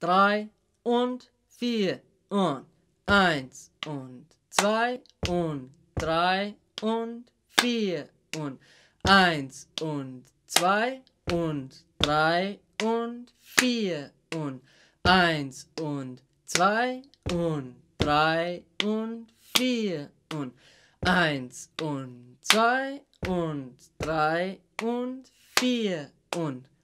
drei und vier und eins und zwei und drei und vier und eins und zwei und drei und vier und eins und zwei und drei und vier und eins und zwei und drei und vier und